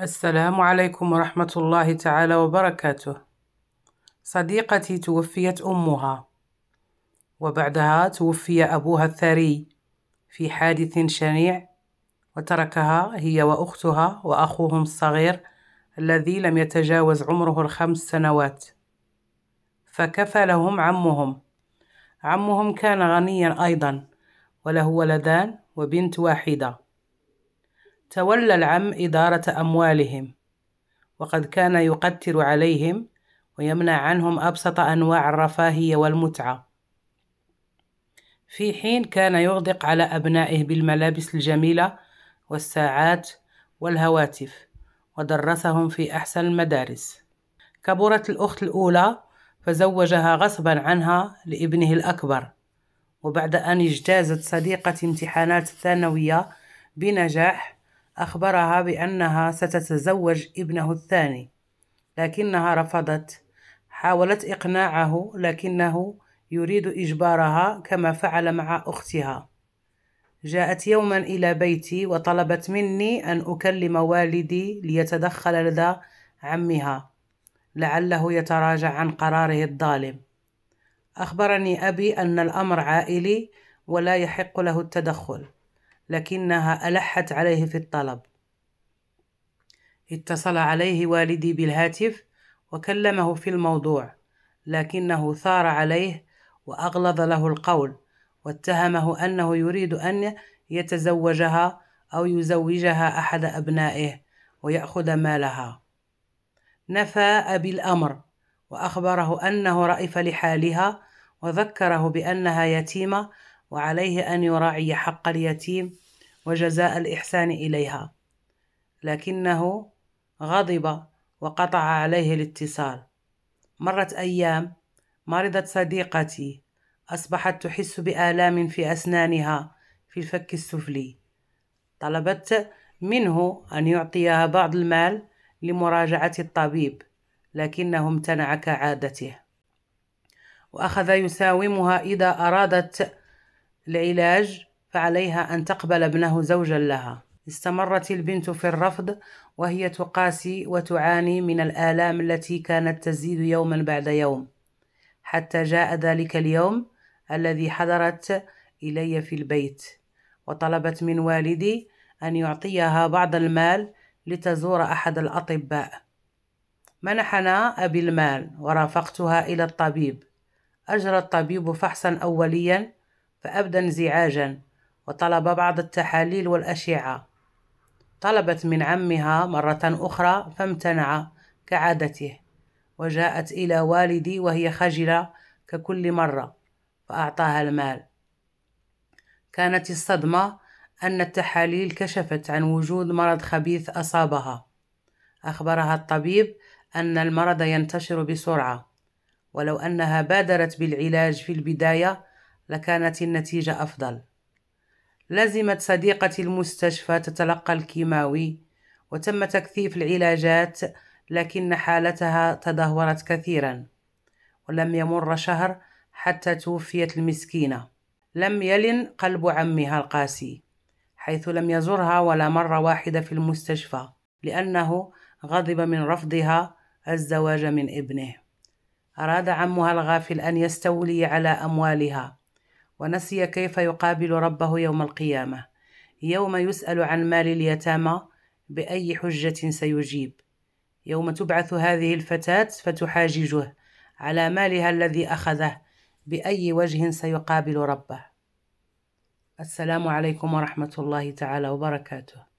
السلام عليكم ورحمة الله تعالى وبركاته صديقتي توفيت أمها وبعدها توفي أبوها الثري في حادث شنيع وتركها هي وأختها وأخوهم الصغير الذي لم يتجاوز عمره الخمس سنوات فكفلهم عمهم عمهم كان غنيا أيضا وله ولدان وبنت واحدة تولى العم إدارة أموالهم وقد كان يقتر عليهم ويمنع عنهم أبسط أنواع الرفاهية والمتعة في حين كان يغدق على أبنائه بالملابس الجميلة والساعات والهواتف ودرسهم في أحسن المدارس كبرت الأخت الأولى فزوجها غصبا عنها لابنه الأكبر وبعد أن اجتازت صديقة امتحانات الثانوية بنجاح أخبرها بأنها ستتزوج ابنه الثاني لكنها رفضت حاولت إقناعه لكنه يريد إجبارها كما فعل مع أختها جاءت يوما إلى بيتي وطلبت مني أن أكلم والدي ليتدخل لدى عمها لعله يتراجع عن قراره الظالم أخبرني أبي أن الأمر عائلي ولا يحق له التدخل لكنها ألحت عليه في الطلب اتصل عليه والدي بالهاتف وكلمه في الموضوع لكنه ثار عليه وأغلظ له القول واتهمه أنه يريد أن يتزوجها أو يزوجها أحد أبنائه ويأخذ مالها نفى أبي الأمر وأخبره أنه رأف لحالها وذكره بأنها يتيمة وعليه أن يراعي حق اليتيم وجزاء الإحسان إليها لكنه غضب وقطع عليه الاتصال مرت أيام مرضت صديقتي أصبحت تحس بآلام في أسنانها في الفك السفلي طلبت منه أن يعطيها بعض المال لمراجعة الطبيب لكنه امتنع كعادته وأخذ يساومها إذا أرادت العلاج فعليها أن تقبل ابنه زوجا لها استمرت البنت في الرفض وهي تقاسي وتعاني من الآلام التي كانت تزيد يوما بعد يوم حتى جاء ذلك اليوم الذي حضرت إلي في البيت وطلبت من والدي أن يعطيها بعض المال لتزور أحد الأطباء منحنا أبي المال ورافقتها إلى الطبيب أجرى الطبيب فحصا أوليا فأبدى انزعاجا وطلب بعض التحاليل والأشعة طلبت من عمها مرة أخرى فامتنع كعادته وجاءت إلى والدي وهي خجلة ككل مرة فأعطاها المال كانت الصدمة أن التحاليل كشفت عن وجود مرض خبيث أصابها أخبرها الطبيب أن المرض ينتشر بسرعة ولو أنها بادرت بالعلاج في البداية لكانت النتيجة أفضل لزمت صديقتي المستشفى تتلقى الكيماوي وتم تكثيف العلاجات لكن حالتها تدهورت كثيرا ولم يمر شهر حتى توفيت المسكينة لم يلن قلب عمها القاسي حيث لم يزرها ولا مرة واحدة في المستشفى لأنه غضب من رفضها الزواج من ابنه أراد عمها الغافل أن يستولي على أموالها ونسي كيف يقابل ربه يوم القيامة يوم يسأل عن مال اليتامى بأي حجة سيجيب يوم تبعث هذه الفتاة فتحاججه على مالها الذي أخذه بأي وجه سيقابل ربه السلام عليكم ورحمة الله تعالى وبركاته